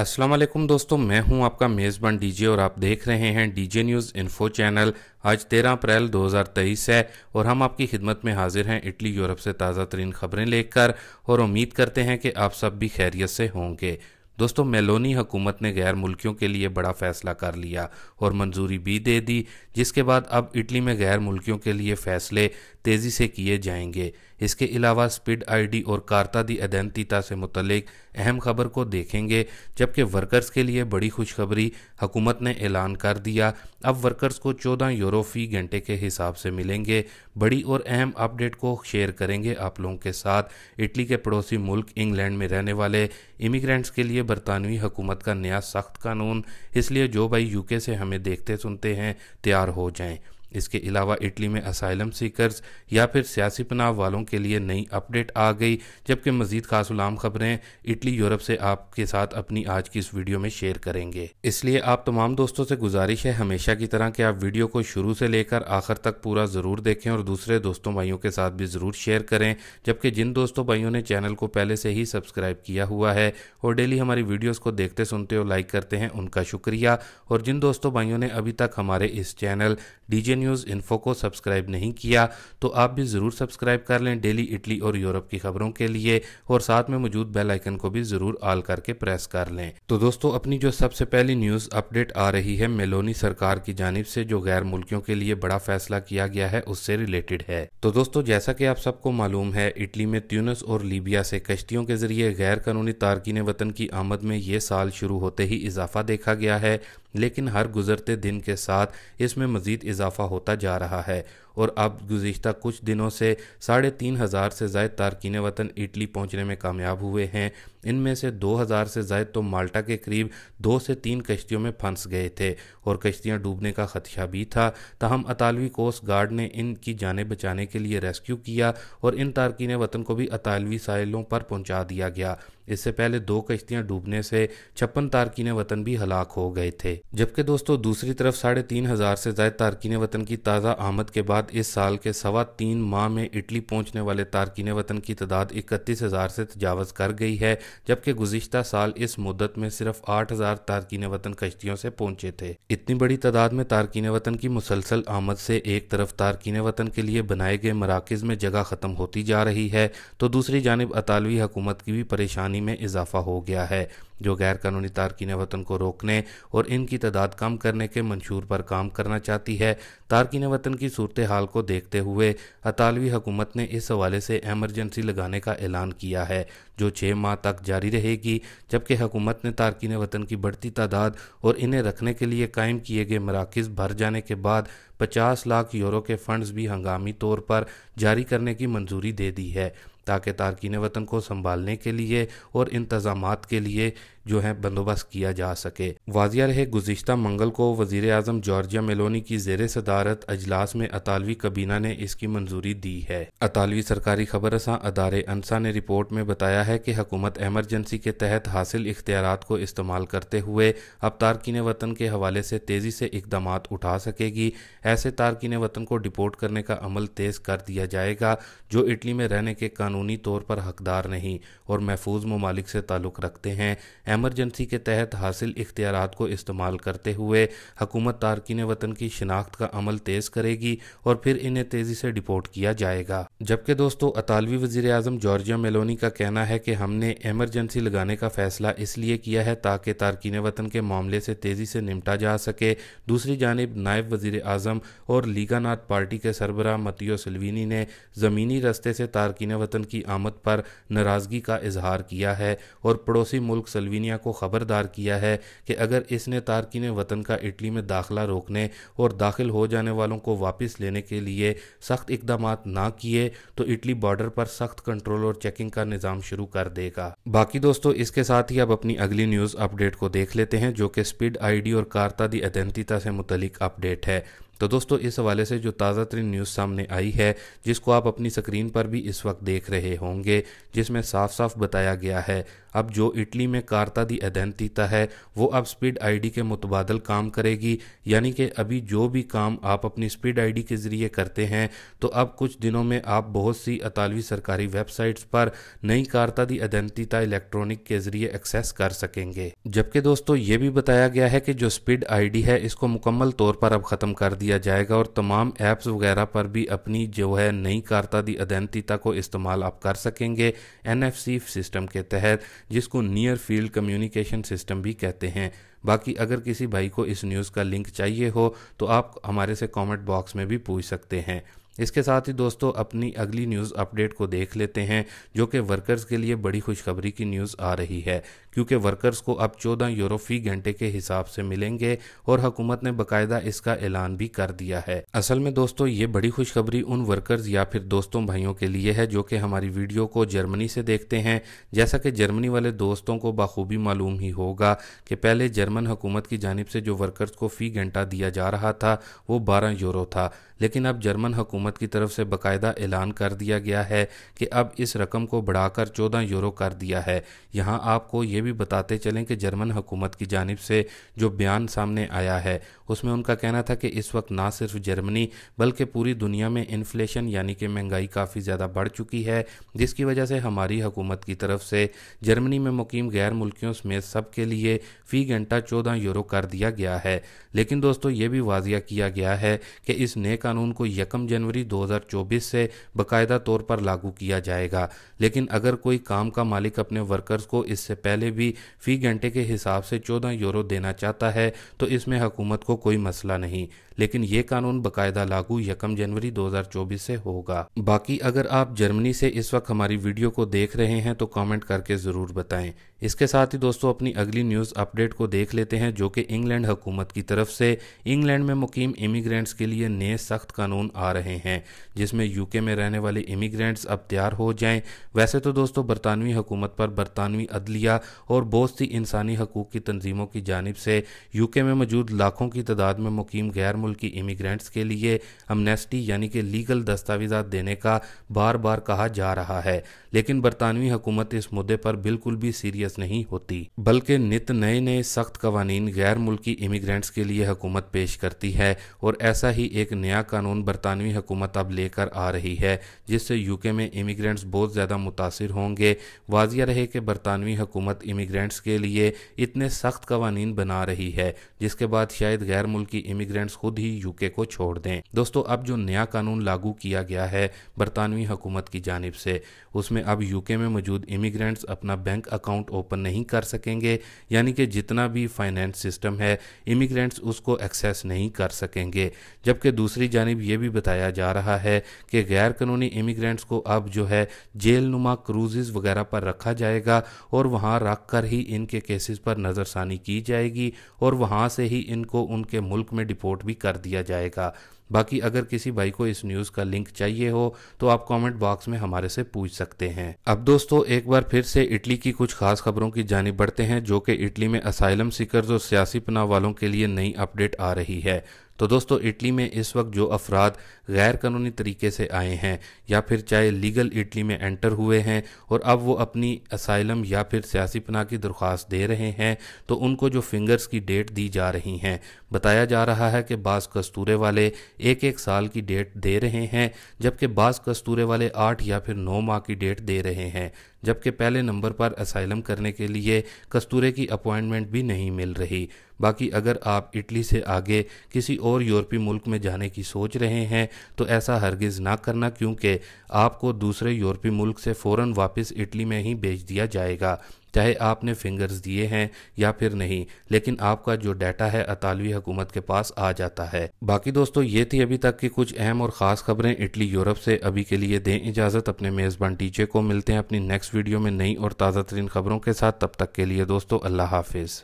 वालेकुम दोस्तों मैं हूं आपका मेज़बान डीजे और आप देख रहे हैं डीजे न्यूज़ इन्फो चैनल आज 13 अप्रैल 2023 है और हम आपकी खिदमत में हाजिर हैं इटली यूरोप से ताज़ा तरीन खबरें लेकर और उम्मीद करते हैं कि आप सब भी खैरियत से होंगे दोस्तों मेलोनी हुकूमत ने गैर मुल्कियों के लिए बड़ा फैसला कर लिया और मंजूरी भी दे दी जिसके बाद अब इटली में गैर मुल्कियों के लिए फैसले तेज़ी से किए जाएंगे इसके अलावा स्पिड आईडी और कार्ता दी एदेंतिता से मुतलिक अहम खबर को देखेंगे जबकि वर्कर्स के लिए बड़ी खुशखबरी हुकूमत ने ऐलान कर दिया अब वर्कर्स को चौदह यूरो फी घंटे के हिसाब से मिलेंगे बड़ी और अहम अपडेट को शेयर करेंगे आप लोगों के साथ इटली के पड़ोसी मुल्क इंग्लैंड में रहने वाले इमिग्रेंट्स के लिए बरतानवी हुकूमत का नया सख्त कानून इसलिए जो भाई यूके से हमें देखते सुनते हैं तैयार हो जाएं इसके अलावा इटली में असाइलम सीकर्स या फिर सियासी पनाव वालों के लिए नई अपडेट आ गई जबकि मजीद खास उलाम खबरें इटली यूरोप से आपके साथ अपनी आज की इस वीडियो में शेयर करेंगे इसलिए आप तमाम दोस्तों से गुजारिश है हमेशा की तरह कि आप वीडियो को शुरू से लेकर आखिर तक पूरा ज़रूर देखें और दूसरे दोस्तों भाइयों के साथ भी ज़रूर शेयर करें जबकि जिन दोस्तों भाइयों ने चैनल को पहले से ही सब्सक्राइब किया हुआ है और डेली हमारी वीडियोज़ को देखते सुनते और लाइक करते हैं उनका शुक्रिया और जिन दोस्तों भाइयों ने अभी तक हमारे इस चैनल डी न्यूज़ इन्फो को सब्सक्राइब नहीं किया तो आप भी ज़रूर सब्सक्राइब कर लें डेली इटली और यूरोप की खबरों के लिए और साथ में मौजूद बेल आइकन को भी ज़रूर ऑल करके प्रेस कर लें तो दोस्तों अपनी जो सबसे पहली न्यूज़ अपडेट आ रही है मेलोनी सरकार की जानब से जो गैर मुल्कियों के लिए बड़ा फैसला किया गया है उससे रिलेटेड है तो दोस्तों जैसा कि आप सबको मालूम है इटली में त्यूनस और लीबिया से कश्तियों के जरिए गैर कानूनी तारकिन वतन की आमद में ये साल शुरू होते ही इजाफा देखा गया है लेकिन हर गुजरते दिन के साथ इसमें मज़ीद इजाफा होता जा रहा है और अब गुज्त कुछ दिनों से साढ़े तीन हज़ार से जायद तारकिन वतन इटली पहुँचने में कामयाब हुए हैं इनमें से दो हज़ार से जायद तो माल्टा के करीब दो से तीन कश्तियों में फंस गए थे और कश्तियाँ डूबने का खदशा भी था तहम अतालवी कोस्ट गार्ड ने इनकी जानें बचाने के लिए रेस्क्यू किया और इन तारकिन वतन को भी अतालवी साहिलों पर पहुँचा दिया गया इससे पहले दो कश्तियां डूबने से छप्पन तारकिन वतन भी हलाक हो गए थे जबकि दोस्तों दूसरी तरफ साढ़े तीन हज़ार से जायद तारकिन वतन की ताज़ा आमद के बाद बाद इस साल के सवा तीन माह में इटली पहुंचने वाले तारकिन वतन की तादाद इकतीस हज़ार से तजावज़ कर गई है जबकि गुजशत साल इस मुद्दत में सिर्फ आठ हज़ार तारकिन वतन कश्तियों से पहुंचे थे इतनी बड़ी तादाद में तारकिन वतन की मुसलसल आमद से एक तरफ तारकिन वतन के लिए बनाए गए मराकज़ में जगह ख़त्म होती जा रही है तो दूसरी जानब अतालवी हुकूमत की भी परेशानी में इजाफा हो गया है जो गैरकानूनी तारकिन वतन को रोकने और इनकी तादाद कम करने के मंशूर पर काम करना चाहती है तारकिन वतन की सूरत हाल को देखते हुए अतालवी हुकूमत ने इस हवाले से एमरजेंसी लगाने का ऐलान किया है जो छः माह तक जारी रहेगी जबकि हुकूमत ने तारकिन वतन की बढ़ती तादाद और इन्हें रखने के लिए कायम किए गए मराकज़ भर जाने के बाद पचास लाख यूरो के फंड्स भी हंगामी तौर पर जारी करने की मंजूरी दे दी है ताकि तारकिन वतन को संभालने के लिए और इंतज़ाम के लिए जो है बंदोबस्त किया जा सके वाजिया रहे गुजशत मंगल को वजीर अजम जॉर्जिया मेलोनी की जेर सदारत अजलास में अतालवी कबीना ने इसकी मंजूरी दी है अतालवी सरकारी खबर असा अदारे अनसा ने रिपोर्ट में बताया है कि हकूमत एमरजेंसी के तहत हासिल इख्तियार को इस्तेमाल करते हुए अब तारकिन वतन के हवाले से तेज़ी से इकदाम उठा सकेगी ऐसे तारकिन वतन को डिपोर्ट करने का अमल तेज़ कर दिया जाएगा जो इटली में रहने के कानूनी तौर पर हकदार नहीं और महफूज ममालिक से ताल्लुक़ रखते हैं एमरजेंसी के तहत हासिल इख्तियार को इस्तेमाल करते हुए हकूमत तारकिन वतन की शिनाख्त का अमल तेज़ करेगी और फिर इन्हें तेज़ी से डिपोर्ट किया जाएगा जबकि दोस्तों अतालवी वजी अजम जॉर्जिया मेलोनी का कहना है कि हमने एमरजेंसी लगाने का फैसला इसलिए किया है ताकि तारकिन वतन के मामले से तेज़ी से निपटा जा सके दूसरी जानब नायब वजीर अजम और लीगानाथ पार्टी के सरबरा मतियो सलवीनी ने ज़मीनी रस्ते से तारकिन वतन की आमद पर नाराज़गी का इजहार किया है और पड़ोसी मुल्क सलवीनी दुनिया को ख़बरदार किया है कि अगर इसने तारकिन वतन का इटली में दाखिला रोकने और दाखिल हो जाने वालों को वापस लेने के लिए सख्त इकदाम ना किए तो इटली बॉर्डर पर सख्त कंट्रोल और चेकिंग का निज़ाम शुरू कर देगा बाकी दोस्तों इसके साथ ही अब अपनी अगली न्यूज़ अपडेट को देख लेते हैं जो कि स्पीड आई और कारता दी अदंतिता से मुतलिक अपडेट है तो दोस्तों इस हवाले से जो ताज़ा तरीन न्यूज़ सामने आई है जिसको आप अपनी स्क्रीन पर भी इस वक्त देख रहे होंगे जिसमें साफ साफ बताया गया है अब जो इटली में कारता दी अदैनतीता है वो अब स्पीड आईडी के मुतबादल काम करेगी यानी कि अभी जो भी काम आप अपनी स्पीड आईडी के ज़रिए करते हैं तो अब कुछ दिनों में आप बहुत सी अतालवी सरकारी वेबसाइट्स पर नई कारता दी अदैनतीता इलेक्ट्रॉनिक के ज़रिए एक्सेस कर सकेंगे जबकि दोस्तों ये भी बताया गया है कि जो स्पीड आई है इसको मुकम्मल तौर पर अब ख़त्म कर दिया जाएगा और तमाम ऐप्स वगैरह पर भी अपनी जो है नई कारता दी अदैनतीता को इस्तेमाल आप कर सकेंगे एन सिस्टम के तहत जिसको नियर फील्ड कम्युनिकेशन सिस्टम भी कहते हैं बाकी अगर किसी भाई को इस न्यूज़ का लिंक चाहिए हो तो आप हमारे से कमेंट बॉक्स में भी पूछ सकते हैं इसके साथ ही दोस्तों अपनी अगली न्यूज़ अपडेट को देख लेते हैं जो कि वर्कर्स के लिए बड़ी खुशखबरी की न्यूज़ आ रही है क्योंकि वर्कर्स को अब 14 यूरो फी घंटे के हिसाब से मिलेंगे और हुकूमत ने बकायदा इसका ऐलान भी कर दिया है असल में दोस्तों ये बड़ी खुशखबरी उन वर्कर्स या फिर दोस्तों भाइयों के लिए है जो कि हमारी वीडियो को जर्मनी से देखते हैं जैसा कि जर्मनी वाले दोस्तों को बखूबी मालूम ही होगा कि पहले जर्मन हुकूमत की जानब से जो वर्कर्स को फ़ी घंटा दिया जा रहा था वो बारह यूरो था लेकिन अब जर्मन हुकूमत हुकूमत की तरफ से बाकायदा ऐलान कर दिया गया है कि अब इस रकम को बढ़ाकर चौदह यूरो कर दिया है यहाँ आपको ये भी बताते चलें कि जर्मन हुकूमत की जानब से जो बयान सामने आया है उसमें उनका कहना था कि इस वक्त ना सिर्फ जर्मनी बल्कि पूरी दुनिया में इन्फ्लेशन यानी कि महंगाई काफ़ी ज़्यादा बढ़ चुकी है जिसकी वजह से हमारी हुकूमत की तरफ से जर्मनी में मुकीम गैर मुल्कियों समेत सब के लिए फ़ी घंटा चौदह यूरो कर दिया गया है लेकिन दोस्तों ये भी वाजिया किया गया है कि इस नए कानून को यकम जनवरी जनवरी 2024 से बाकायदा तौर पर लागू किया जाएगा लेकिन अगर कोई काम का मालिक अपने वर्कर्स को इससे पहले भी फ़ी घंटे के हिसाब से 14 यूरो देना चाहता है तो इसमें हुकूमत को कोई मसला नहीं लेकिन ये कानून बाकायदा लागू यकम जनवरी 2024 से होगा बाकी अगर आप जर्मनी से इस वक्त हमारी वीडियो को देख रहे हैं तो कमेंट करके ज़रूर बताएं इसके साथ ही दोस्तों अपनी अगली न्यूज़ अपडेट को देख लेते हैं जो कि इंग्लैंड हुकूमत की तरफ से इंग्लैंड में मुकीम इमिग्रेंट्स के लिए नए सख्त कानून आ रहे हैं जिसमें यूके में रहने वाले इमिग्रेंट्स अब तैयार हो जाएं वैसे तो दोस्तों बरतानवी हुकूमत पर बरतानवी अदलिया और बहुत सी इंसानी हकूक़ की तनजीमों की जानब से यूके में मौजूद लाखों की तादाद में मुकीम गैर मुल्क इमिग्रेंट्स के लिए अमनेस्टी यानी कि लीगल दस्तावेजा देने का बार बार कहा जा रहा है लेकिन बरतानवी हुकूमत इस मुद्दे पर बिल्कुल भी सीरियस नहीं होती बल्कि नित नए नए सख्त कवानी गैर मुल्की इमिग्रेंट्स के लिए हुकूमत पेश करती है और ऐसा ही एक नया कानून बरतानवी हुकूमत अब लेकर आ रही है जिससे यूके में इमिग्रेंट्स बहुत ज़्यादा मुतासर होंगे वाजिया रहे कि बरतानवी हुकूमत इमिग्रेंट्स के लिए इतने सख्त कवानी बना रही है जिसके बाद शायद गैर मुल्की इमिग्रेंट्स खुद खुद ही यूके को छोड़ दें दोस्तों अब जो नया कानून लागू किया गया है बरतानवी हुकूमत की जानब से उसमें अब यूके में मौजूद इमिग्रेंट्स अपना बैंक अकाउंट ओपन नहीं कर सकेंगे यानी कि जितना भी फाइनेंस सिस्टम है इमिग्रेंट्स उसको एक्सेस नहीं कर सकेंगे जबकि दूसरी जानब यह भी बताया जा रहा है कि गैर कानूनी इमिग्रेंट्स को अब जो है जेल नुमा क्रूजेज़ वगैरह पर रखा जाएगा और वहां रख कर ही इनके केसेस पर नज़रसानी की जाएगी और वहां से ही इनको उनके मुल्क में डिपोर्ट भी कर दिया जाएगा बाकी अगर किसी भाई को इस न्यूज़ का लिंक चाहिए हो तो आप कमेंट बॉक्स में हमारे से पूछ सकते हैं अब दोस्तों एक बार फिर से इटली की कुछ खास खबरों की जानी बढ़ते हैं जो कि इटली में असाइलम सीकर्स और सियासी पनाह वालों के लिए नई अपडेट आ रही है तो दोस्तों इटली में इस वक्त जो अफराद गैर कानूनी तरीके से आए हैं या फिर चाहे लीगल इटली में एंटर हुए हैं और अब वो अपनी असाइलम या फिर सियासी पनाह की दरख्वास्त दे रहे हैं तो उनको जो फिंगर्स की डेट दी जा रही हैं बताया जा रहा है कि बास कस्तूरे वाले एक एक साल की डेट दे रहे हैं जबकि बास कस्तूरे वाले आठ या फिर नौ माह की डेट दे रहे हैं जबकि पहले नंबर पर असाइलम करने के लिए कस्तूरे की अपॉइंटमेंट भी नहीं मिल रही बाकी अगर आप इटली से आगे किसी और यूरोपीय मुल्क में जाने की सोच रहे हैं तो ऐसा हरगिज़ ना करना क्योंकि आपको दूसरे यूरोपीय मुल्क से फ़ौर वापस इटली में ही भेज दिया जाएगा चाहे आपने फिंगर्स दिए हैं या फिर नहीं लेकिन आपका जो डाटा है अतालवी हुकूमत के पास आ जाता है बाकी दोस्तों ये थी अभी तक की कुछ अहम और ख़ास खबरें इटली यूरोप से अभी के लिए दें इजाज़त अपने मेज़बान टीचे को मिलते हैं अपनी नेक्स्ट वीडियो में नई और ताज़ा तरीन खबरों के साथ तब तक के लिए दोस्तों अल्लाह हाफिज़